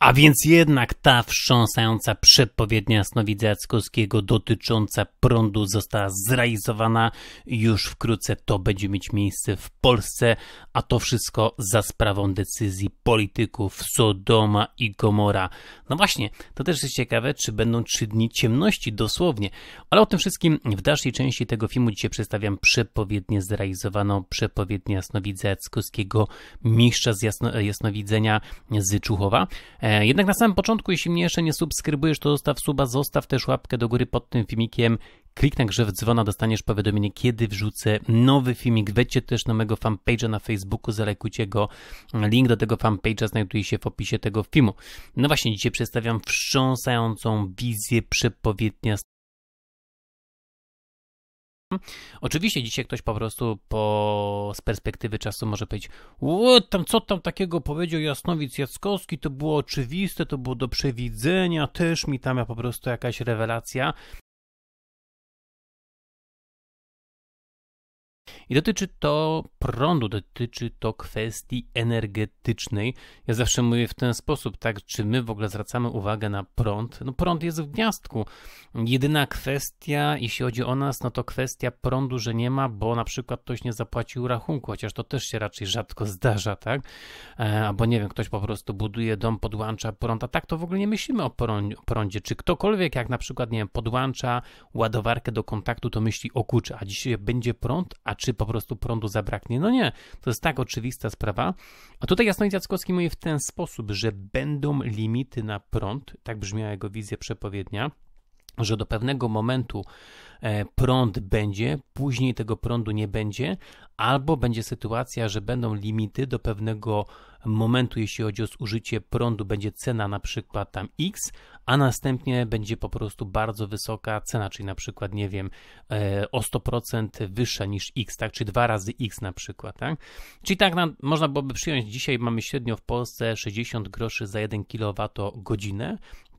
A więc jednak ta wstrząsająca przepowiednia Snowidza dotycząca prądu została zrealizowana. Już wkrótce to będzie mieć miejsce w Polsce, a to wszystko za sprawą decyzji polityków Sodoma i Gomora. No właśnie, to też jest ciekawe, czy będą trzy dni ciemności dosłownie. Ale o tym wszystkim w dalszej części tego filmu dzisiaj przedstawiam przepowiednię zrealizowaną, przepowiednia Snowidza Jackowskiego, mistrza z jasno, jasnowidzenia z Czuchowa. E, E, jednak na samym początku, jeśli mnie jeszcze nie subskrybujesz, to zostaw suba, zostaw też łapkę do góry pod tym filmikiem, kliknij grze w dzwona, dostaniesz powiadomienie, kiedy wrzucę nowy filmik. Wejdźcie też na mojego fanpage'a na Facebooku, zalekujcie go. Link do tego fanpage'a znajduje się w opisie tego filmu. No właśnie, dzisiaj przedstawiam wstrząsającą wizję przepowiednia Oczywiście dzisiaj ktoś po prostu po, z perspektywy czasu może powiedzieć, tam co tam takiego powiedział Jasnowic Jackowski, to było oczywiste, to było do przewidzenia, też mi tam po prostu jakaś rewelacja. I dotyczy to prądu, dotyczy to kwestii energetycznej. Ja zawsze mówię w ten sposób, tak, czy my w ogóle zwracamy uwagę na prąd? No prąd jest w gniazdku. Jedyna kwestia, jeśli chodzi o nas, no to kwestia prądu, że nie ma, bo na przykład ktoś nie zapłacił rachunku, chociaż to też się raczej rzadko zdarza, tak? E, albo nie wiem, ktoś po prostu buduje dom, podłącza prąd, a tak to w ogóle nie myślimy o prądzie. Czy ktokolwiek, jak na przykład, nie wiem, podłącza ładowarkę do kontaktu, to myśli o kurczę, a dzisiaj będzie prąd, a czy po prostu prądu zabraknie. No nie, to jest tak oczywista sprawa. A tutaj Jasnoid Jackowski mówi w ten sposób, że będą limity na prąd, tak brzmiała jego wizja przepowiednia że do pewnego momentu e, prąd będzie, później tego prądu nie będzie, albo będzie sytuacja, że będą limity do pewnego momentu, jeśli chodzi o zużycie prądu, będzie cena na przykład tam X, a następnie będzie po prostu bardzo wysoka cena, czyli na przykład, nie wiem, e, o 100% wyższa niż X, tak, czy dwa razy X na przykład, tak. Czyli tak na, można byłoby przyjąć, dzisiaj mamy średnio w Polsce 60 groszy za 1 kWh,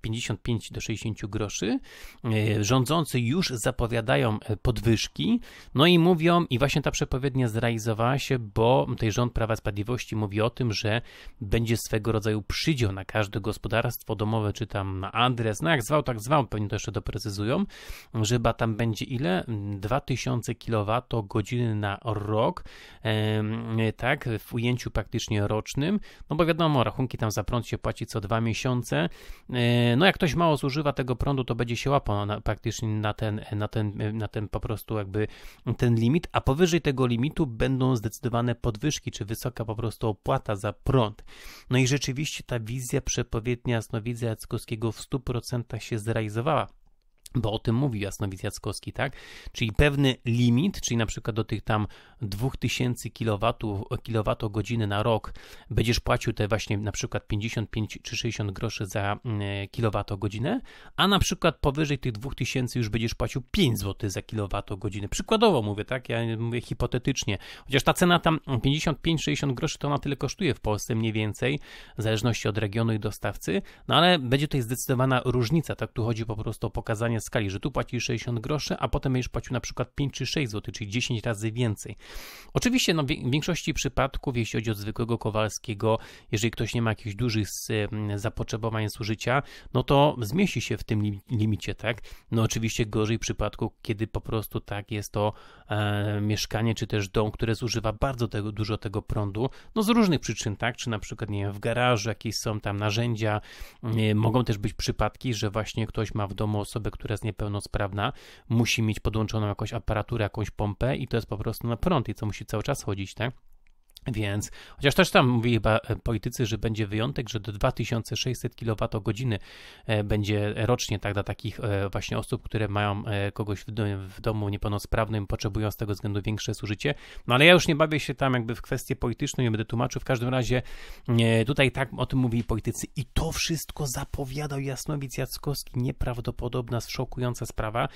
55 do 60 groszy. E, rządzący już zapowiadają e, podwyżki, no i mówią, i właśnie ta przepowiednia zrealizowała się, bo tutaj rząd Prawa Sprawiedliwości mówi o tym, że będzie swego rodzaju przydział na każde gospodarstwo domowe, czy tam na adres, no jak zwał, tak zwał, pewnie to jeszcze doprecyzują, że ba tam będzie ile? 2000 kWh na rok, e, tak, w ujęciu praktycznie rocznym, no bo wiadomo, rachunki tam za prąd się płaci co dwa miesiące, E, no jak ktoś mało zużywa tego prądu, to będzie się łapał na, praktycznie na ten, na, ten, e, na ten po prostu jakby ten limit, a powyżej tego limitu będą zdecydowane podwyżki, czy wysoka po prostu opłata za prąd. No i rzeczywiście ta wizja przepowiednia Snowidzia Jackowskiego w 100% się zrealizowała bo o tym mówił Jasnowic Jackowski, tak? Czyli pewny limit, czyli na przykład do tych tam 2000 kWh kilowatogodziny na rok będziesz płacił te właśnie na przykład 55 czy 60 groszy za e, kilowatogodzinę, a na przykład powyżej tych 2000 już będziesz płacił 5 zł za kilowatogodzinę. Przykładowo mówię, tak? Ja mówię hipotetycznie. Chociaż ta cena tam 55-60 groszy to na tyle kosztuje w Polsce mniej więcej, w zależności od regionu i dostawcy, no ale będzie tutaj zdecydowana różnica, tak? Tu chodzi po prostu o pokazanie skali, że tu płacisz 60 groszy, a potem będziesz płacił na przykład 5 czy 6 zł, czyli 10 razy więcej. Oczywiście no, w większości przypadków, jeśli chodzi o zwykłego Kowalskiego, jeżeli ktoś nie ma jakichś dużych zapotrzebowań zużycia, no to zmieści się w tym limicie, tak? No oczywiście gorzej w przypadku, kiedy po prostu tak jest to e, mieszkanie czy też dom, które zużywa bardzo tego, dużo tego prądu, no z różnych przyczyn, tak? Czy na przykład, nie wiem, w garażu jakieś są tam narzędzia, e, mogą też być przypadki, że właśnie ktoś ma w domu osobę, która która jest niepełnosprawna, musi mieć podłączoną jakąś aparaturę, jakąś pompę i to jest po prostu na prąd i co musi cały czas chodzić, tak? Więc, chociaż też tam mówi chyba e, politycy, że będzie wyjątek, że do 2600 kWh e, będzie rocznie tak dla takich e, właśnie osób, które mają kogoś w domu niepełnosprawnym, potrzebują z tego względu większe zużycie. No ale ja już nie bawię się tam jakby w kwestię polityczną, nie będę tłumaczył. W każdym razie tutaj tak o tym mówili politycy i to wszystko zapowiadał Jasnowic Jackowski. Nieprawdopodobna, szokująca sprawa.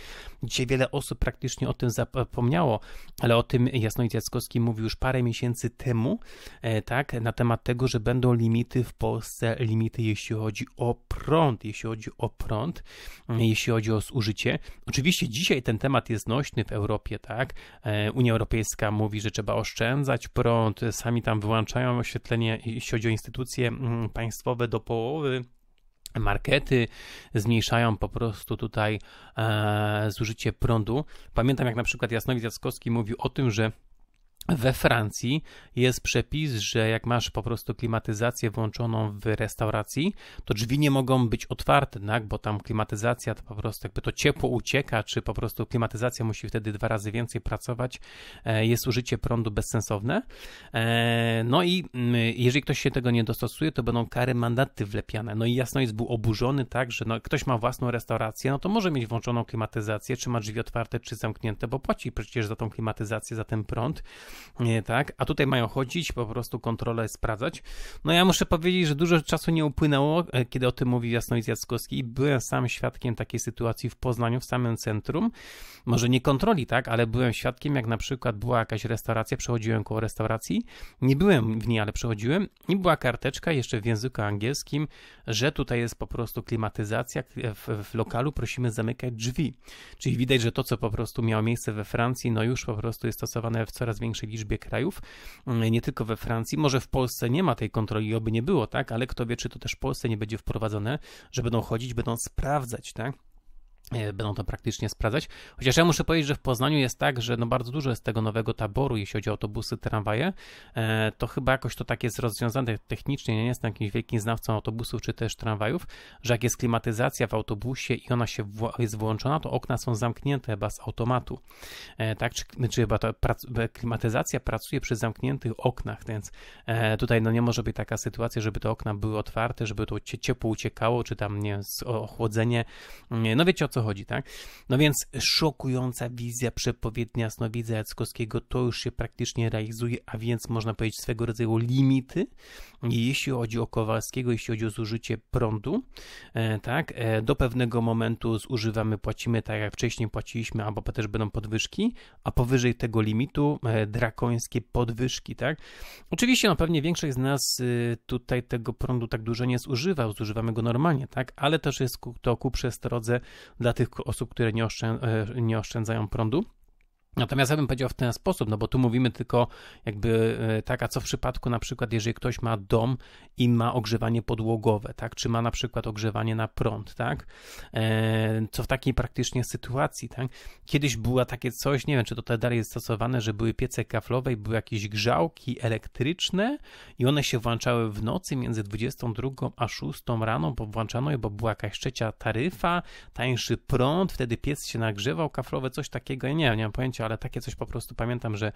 Dzisiaj wiele osób praktycznie o tym zapomniało, ale o tym Jasnowic Jackowski mówił już parę miesięcy temu temu, e, tak, na temat tego, że będą limity w Polsce, limity jeśli chodzi o prąd, jeśli chodzi o prąd, mm, jeśli chodzi o zużycie. Oczywiście dzisiaj ten temat jest nośny w Europie, tak, e, Unia Europejska mówi, że trzeba oszczędzać prąd, sami tam wyłączają oświetlenie, jeśli chodzi o instytucje mm, państwowe do połowy markety zmniejszają po prostu tutaj e, zużycie prądu. Pamiętam jak na przykład Jasnowid Jackowski mówił o tym, że we Francji jest przepis, że jak masz po prostu klimatyzację włączoną w restauracji, to drzwi nie mogą być otwarte, tak? bo tam klimatyzacja to po prostu jakby to ciepło ucieka, czy po prostu klimatyzacja musi wtedy dwa razy więcej pracować. E, jest użycie prądu bezsensowne. E, no i mm, jeżeli ktoś się tego nie dostosuje, to będą kary mandaty wlepiane. No i jasno jest był oburzony tak, że no, ktoś ma własną restaurację, no to może mieć włączoną klimatyzację, czy ma drzwi otwarte, czy zamknięte, bo płaci przecież za tą klimatyzację, za ten prąd tak? A tutaj mają chodzić, po prostu kontrolę sprawdzać. No ja muszę powiedzieć, że dużo czasu nie upłynęło, e, kiedy o tym mówi Jasnowic Jackowski i byłem sam świadkiem takiej sytuacji w Poznaniu, w samym centrum. Może nie kontroli, tak? Ale byłem świadkiem, jak na przykład była jakaś restauracja, przechodziłem koło restauracji, nie byłem w niej, ale przechodziłem i była karteczka jeszcze w języku angielskim, że tutaj jest po prostu klimatyzacja w, w lokalu, prosimy zamykać drzwi. Czyli widać, że to, co po prostu miało miejsce we Francji, no już po prostu jest stosowane w coraz większej większej liczbie krajów, mm, nie tylko we Francji. Może w Polsce nie ma tej kontroli, oby nie było, tak? Ale kto wie, czy to też w Polsce nie będzie wprowadzone, że będą chodzić, będą sprawdzać, tak? E, będą to praktycznie sprawdzać. Chociaż ja muszę powiedzieć, że w Poznaniu jest tak, że no bardzo dużo jest tego nowego taboru, jeśli chodzi o autobusy, tramwaje. E, to chyba jakoś to tak jest rozwiązane technicznie. Nie jestem jakimś wielkim znawcą autobusów czy też tramwajów, że jak jest klimatyzacja w autobusie i ona się jest włączona, to okna są zamknięte chyba z automatu. E, tak, czy, czy znaczy chyba ta prac klimatyzacja pracuje przy zamkniętych oknach, więc tutaj no nie może być taka sytuacja, żeby te okna były otwarte, żeby to ciepło uciekało, czy tam nie, ochłodzenie. Mm, no wiecie o co chodzi, tak? No więc szokująca wizja przepowiednia Snowidza Jackowskiego to już się praktycznie realizuje, a więc można powiedzieć swego rodzaju limity, jeśli chodzi o Kowalskiego, jeśli chodzi o zużycie prądu, e, tak? E, do pewnego momentu zużywamy, płacimy tak jak wcześniej płaciliśmy, albo też będą podwyżki, a powyżej tego limitu e, drakońskie podwyżki, tak? Oczywiście, no pewnie większość z nas y, tutaj tego prądu tak dużo nie zużywa, zużywamy go normalnie, tak? Ale też jest to ku przestrodze dla tych osób, które nie, e, oszczędzają prądu. Natomiast ja bym powiedział w ten sposób, no bo tu mówimy tylko jakby e, tak, a co w przypadku na przykład, jeżeli ktoś ma dom i ma ogrzewanie podłogowe, tak, czy ma na przykład ogrzewanie na prąd, tak, e, co w takiej praktycznie sytuacji, tak, kiedyś była takie coś, nie wiem, czy to dalej jest stosowane, że były piece kaflowe i były jakieś grzałki elektryczne i one się włączały w nocy między 22 a 6 rano, bo włączano je, bo była jakaś trzecia taryfa, tańszy prąd, wtedy piec się nagrzewał, kaflowe, coś takiego, ja nie, nie mam pojęcia, ale takie coś po prostu pamiętam, że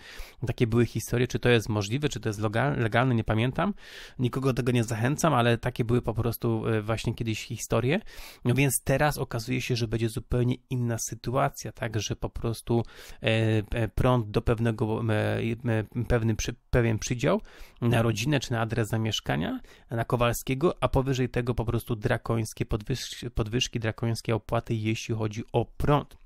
takie były historie, czy to jest możliwe, czy to jest legalne, nie pamiętam. Nikogo do tego nie zachęcam, ale takie były po prostu e, właśnie kiedyś historie. No więc teraz okazuje się, że będzie zupełnie inna sytuacja, tak, że po prostu e, e, prąd do pewnego, pewny, pewien przydział na rodzinę czy na adres zamieszkania, na Kowalskiego, a powyżej tego po prostu drakońskie podwyżki, podwyżki drakońskie opłaty, jeśli chodzi o prąd.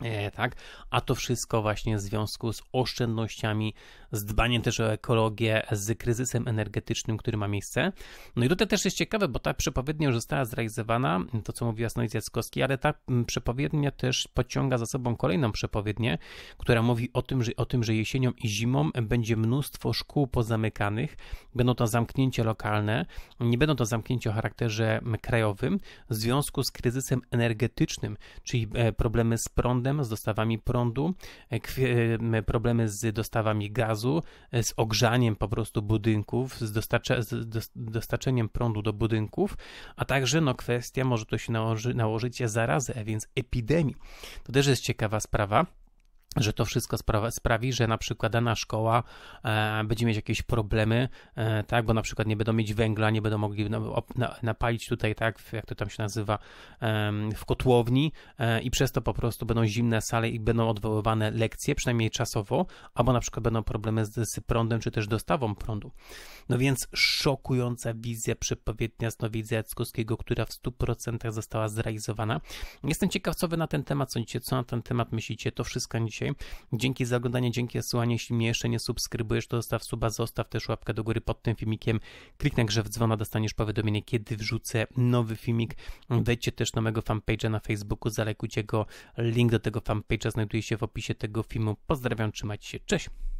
E, tak? A to wszystko właśnie w związku z oszczędnościami, z dbaniem też o ekologię, z kryzysem energetycznym, który ma miejsce. No i tutaj też jest ciekawe, bo ta przepowiednia już została zrealizowana, to co mówiła Snowic Jackowski, ale ta mm, przepowiednia też pociąga za sobą kolejną przepowiednię, która mówi o tym, że, o tym, że jesienią i zimą będzie mnóstwo szkół pozamykanych, będą to zamknięcia lokalne, nie będą to zamknięcia o charakterze krajowym, w związku z kryzysem energetycznym, czyli e, problemy z prądem, prądem, z dostawami prądu, e, e, problemy z dostawami gazu, e, z ogrzaniem po prostu budynków, z, dostarcza, z dostarczeniem prądu do budynków, a także no, kwestia może to się nałoży, nałożyć zarazy, a więc epidemii. To też jest ciekawa sprawa że to wszystko spra sprawi, że na przykład dana szkoła e, będzie mieć jakieś problemy, e, tak, bo na przykład nie będą mieć węgla, nie będą mogli na, na, napalić tutaj, tak, w, jak to tam się nazywa, e, w kotłowni e, i przez to po prostu będą zimne sale i będą odwoływane lekcje, przynajmniej czasowo, albo na przykład będą problemy z, z prądem, czy też dostawą prądu. No więc szokująca wizja przepowiednia Snowidzia Jackowskiego, która w 100% została zrealizowana. Jestem ciekaw, co wy na ten temat sądzicie, co na ten temat myślicie, to wszystko dzisiaj dzisiaj. Dzięki za oglądanie, dzięki za słuchanie. Jeśli mnie jeszcze nie subskrybujesz, to zostaw suba, zostaw też łapkę do góry pod tym filmikiem. Kliknij także w dzwona, dostaniesz powiadomienie, kiedy wrzucę nowy filmik. Wejdźcie też na mojego fanpage'a na Facebooku, zalekujcie go. Link do tego fanpage'a znajduje się w opisie tego filmu. Pozdrawiam, trzymajcie się, cześć!